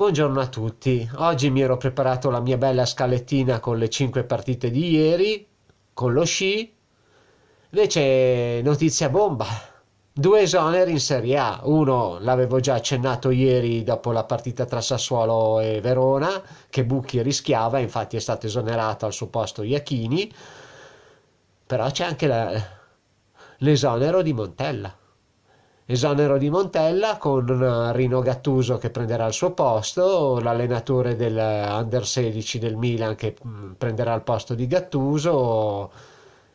Buongiorno a tutti, oggi mi ero preparato la mia bella scalettina con le 5 partite di ieri, con lo sci, invece notizia bomba, due esoneri in Serie A, uno l'avevo già accennato ieri dopo la partita tra Sassuolo e Verona, che Bucchi rischiava, infatti è stato esonerato al suo posto Iachini, però c'è anche la... l'esonero di Montella esonero di Montella con eh, Rino Gattuso che prenderà il suo posto, l'allenatore del eh, Under 16 del Milan che mm, prenderà il posto di Gattuso.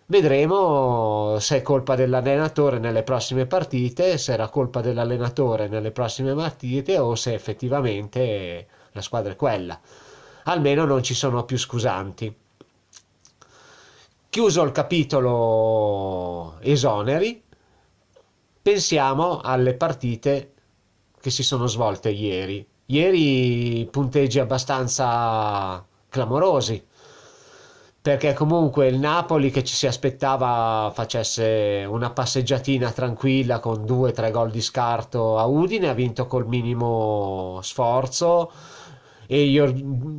Vedremo se è colpa dell'allenatore nelle prossime partite, se era colpa dell'allenatore nelle prossime partite o se effettivamente la squadra è quella. Almeno non ci sono più scusanti. Chiuso il capitolo esoneri, Pensiamo alle partite che si sono svolte ieri. Ieri punteggi abbastanza clamorosi, perché comunque il Napoli che ci si aspettava facesse una passeggiatina tranquilla con due o tre gol di scarto a Udine ha vinto col minimo sforzo e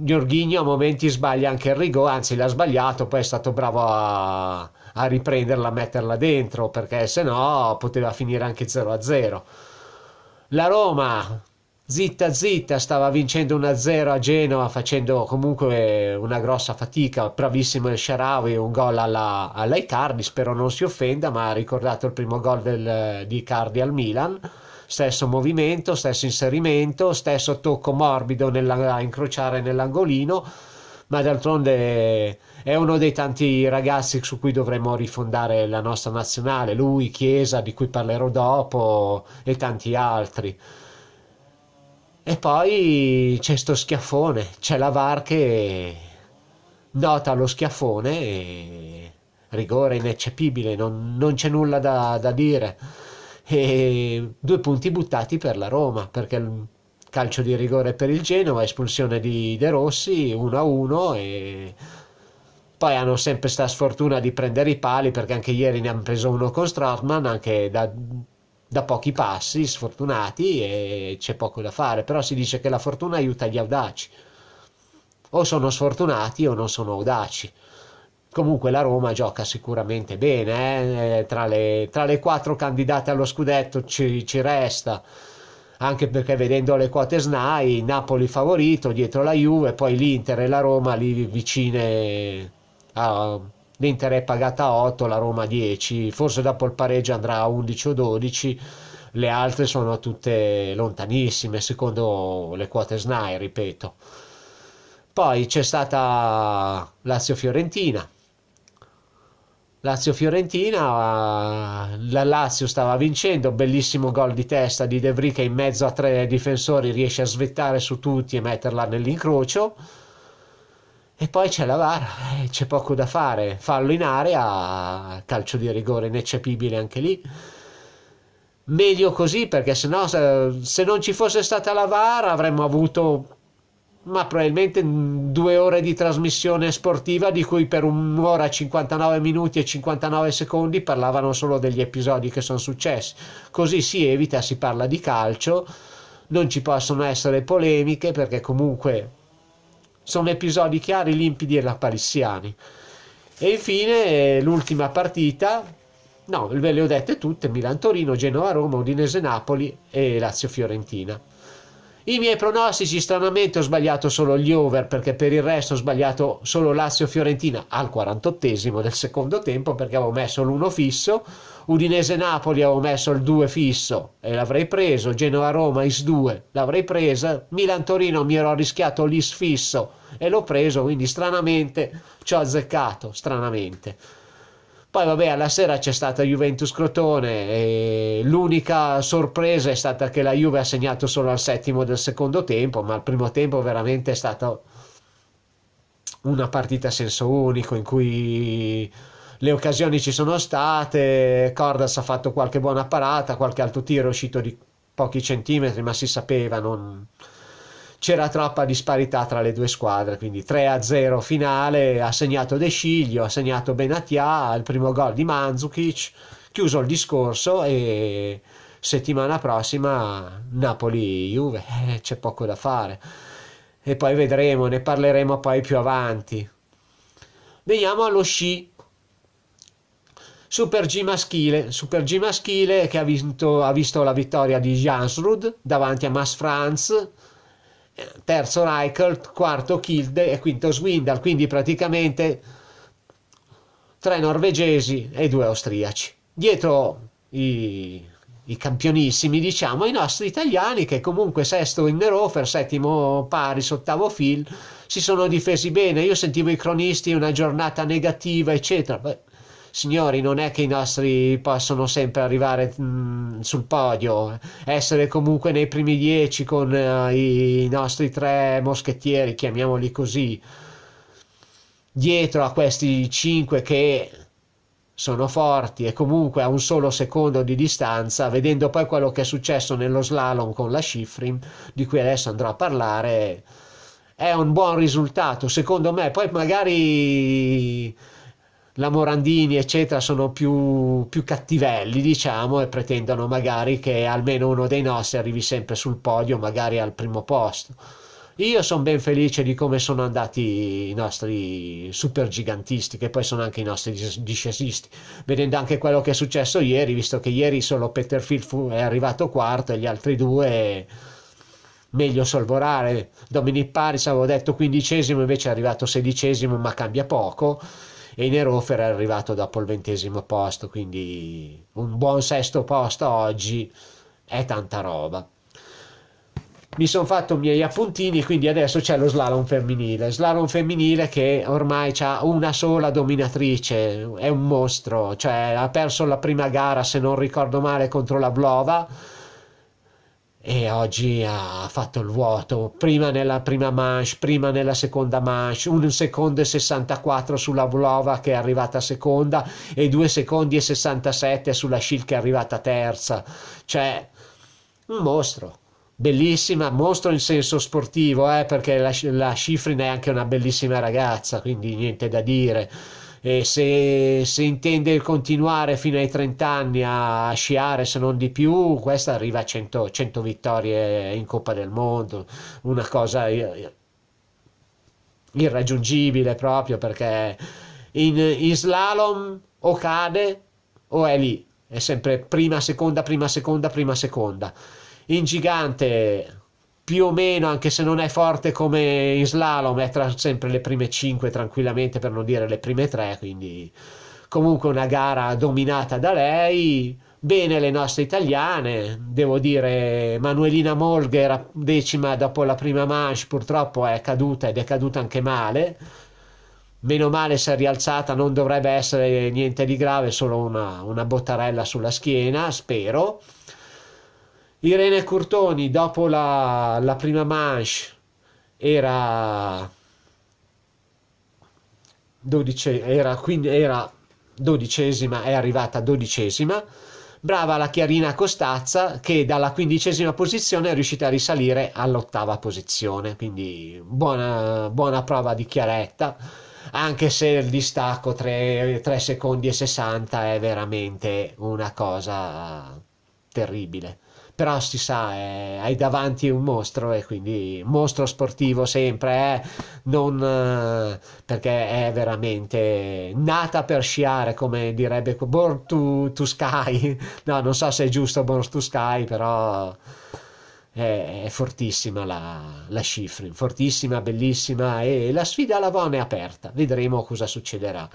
Giorghigno a momenti sbaglia anche il rigore, anzi l'ha sbagliato, poi è stato bravo a, a riprenderla, a metterla dentro, perché se no poteva finire anche 0 a 0. La Roma, zitta zitta, stava vincendo 1-0 a Genova, facendo comunque una grossa fatica. Bravissimo il Sharawi, un gol alla, alla Icardi, spero non si offenda, ma ha ricordato il primo gol del, di Icardi al Milan stesso movimento, stesso inserimento, stesso tocco morbido nell'incrociare nell'angolino ma d'altronde è uno dei tanti ragazzi su cui dovremmo rifondare la nostra nazionale, lui, Chiesa, di cui parlerò dopo, e tanti altri. E poi c'è sto schiaffone, c'è la VAR che nota lo schiaffone e rigore ineccepibile, non, non c'è nulla da, da dire. E due punti buttati per la Roma, perché calcio di rigore per il Genova, espulsione di De Rossi, 1-1 e poi hanno sempre sta sfortuna di prendere i pali perché anche ieri ne hanno preso uno con Stratman, anche da, da pochi passi, sfortunati e c'è poco da fare, però si dice che la fortuna aiuta gli audaci, o sono sfortunati o non sono audaci. Comunque la Roma gioca sicuramente bene, eh? tra, le, tra, le, quattro candidate allo scudetto ci, ci resta anche perché vedendo le quote SNAI Napoli favorito dietro la Juve poi l'Inter e la Roma lì vicine a, l'Inter è pagata 8 la Roma 10 forse dopo il pareggio andrà a 11 o 12 le altre sono tutte lontanissime secondo le quote SNAI ripeto poi c'è stata Lazio-Fiorentina Lazio-Fiorentina, la Lazio stava vincendo, bellissimo gol di testa di De Vrij che in mezzo a tre difensori riesce a svettare su tutti e metterla nell'incrocio. E poi c'è la VAR, eh, c'è poco da fare, fallo in area, calcio di rigore ineccepibile anche lì. Meglio così perché se no, se non ci fosse stata la VAR avremmo avuto ma probabilmente due ore di trasmissione sportiva di cui per un'ora 59 minuti e 59 secondi parlavano solo degli episodi che sono successi. Così si evita, si parla di calcio, non ci possono essere polemiche perché comunque sono episodi chiari, limpidi e lapalissiani. E infine l'ultima partita, no, ve le ho dette tutte, Milan-Torino, Genova-Roma, Udinese-Napoli e Lazio-Fiorentina. I miei pronostici, stranamente, ho sbagliato solo gli over perché per il resto ho sbagliato solo Lazio-Fiorentina al 48 del secondo tempo perché avevo messo l'1 fisso. Udinese-Napoli avevo messo il 2 fisso e l'avrei preso. Genoa-Roma is 2 l'avrei presa. Milan-Torino mi ero rischiato l'is fisso e l'ho preso. Quindi, stranamente, ci ho azzeccato. Stranamente. Poi vabbè, alla sera c'è stata Juventus Crotone e l'unica sorpresa è stata che la Juve ha segnato solo al settimo del secondo tempo, ma al primo tempo veramente è stata una partita a senso unico in cui le occasioni ci sono state, Cordas ha fatto qualche buona parata, qualche alto tiro è uscito di pochi centimetri, ma si sapeva, non, c'era troppa disparità tra le due squadre, quindi 3-0 finale, ha segnato De Sciglio, ha segnato Benatia, il primo gol di Mandzukic, chiuso il discorso e settimana prossima Napoli-Juve, eh, c'è poco da fare. E poi vedremo, ne parleremo poi più avanti. Veniamo allo sci. Super G maschile, Super G maschile che ha, vinto, ha visto la vittoria di Jansrud davanti a Mas France terzo Reichert, quarto Kilde e quinto Swindal, quindi praticamente tre norvegesi e due austriaci. Dietro i, i campionissimi, diciamo, i nostri italiani che comunque sesto Inderofer, settimo Paris, ottavo Phil, si sono difesi bene. Io sentivo i cronisti una giornata negativa, eccetera. Beh, signori non è che i nostri possono sempre arrivare mh, mm, sul podio essere comunque nei primi dieci con uh, i nostri tre moschettieri chiamiamoli così dietro a questi cinque che sono forti e comunque a un solo secondo di distanza, vedendo poi quello che è successo nello slalom con la Schifrin, di cui adesso andrò a parlare, è un buon risultato secondo me. Poi magari la Morandini, eccetera, sono più, più, cattivelli, diciamo, e pretendono magari che almeno uno dei nostri arrivi sempre sul podio, magari al primo posto. Io sono ben felice di come sono andati i nostri super gigantisti, che poi sono anche i nostri discesisti, vedendo anche quello che è successo ieri, visto che ieri solo Peterfield fu, è arrivato quarto e gli altri due meglio solvorare. Dominic Paris avevo detto quindicesimo, invece è arrivato sedicesimo, ma cambia poco e Nerofer è arrivato dopo il ventesimo posto, quindi un buon sesto posto oggi è tanta roba. Mi sono fatto i miei appuntini, quindi adesso c'è lo slalom femminile. Slalom femminile che ormai ha una sola dominatrice, è un mostro, cioè ha perso la prima gara, se non ricordo male, contro la Blova e oggi ha fatto il vuoto, prima nella prima manche, prima nella seconda manche, un secondo e 64 sulla Vlova che è arrivata seconda e due secondi e 67 sulla Shield che è arrivata terza, cioè un mostro. Bellissima, mostro in senso sportivo, eh, perché la, la Schifrin è anche una bellissima ragazza, quindi niente da dire e se, se intende continuare fino ai 30 anni a sciare se non di più questa arriva a 100, 100 vittorie in Coppa del Mondo una cosa irraggiungibile proprio perché in, in slalom o cade o è lì è sempre prima seconda prima seconda prima seconda in gigante più o meno, anche se non è forte come in slalom, è tra sempre le prime 5 tranquillamente, per non dire le prime 3, quindi comunque una gara dominata da lei. Bene le nostre italiane, devo dire Manuelina Molga era decima dopo la prima manche, purtroppo è caduta ed è caduta anche male. Meno male si è rialzata, non dovrebbe essere niente di grave, solo una, una bottarella sulla schiena, spero. Irene Curtoni dopo la, la prima manche era 12, era, quindi era dodicesima, è arrivata dodicesima. Brava la Chiarina Costazza che dalla quindicesima posizione è riuscita a risalire all'ottava posizione, quindi buona, buona prova di Chiaretta, anche se il distacco 3, 3 secondi e 60 è veramente una cosa terribile però si sa, eh, hai davanti un mostro e quindi mostro sportivo sempre, eh? non, eh, perché è veramente nata per sciare, come direbbe Born to, to Sky, no, non so se è giusto Born to Sky, però è, è fortissima la, la Schifrin, fortissima, bellissima e la sfida alla Von è aperta, vedremo cosa succederà.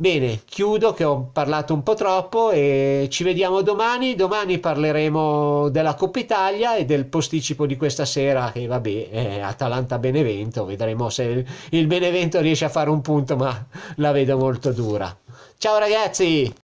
Bene, chiudo che ho parlato un po' troppo e ci vediamo domani. Domani parleremo della Coppa Italia e del posticipo di questa sera che vabbè è Atalanta-Benevento. Vedremo se il Benevento riesce a fare un punto ma la vedo molto dura. Ciao ragazzi!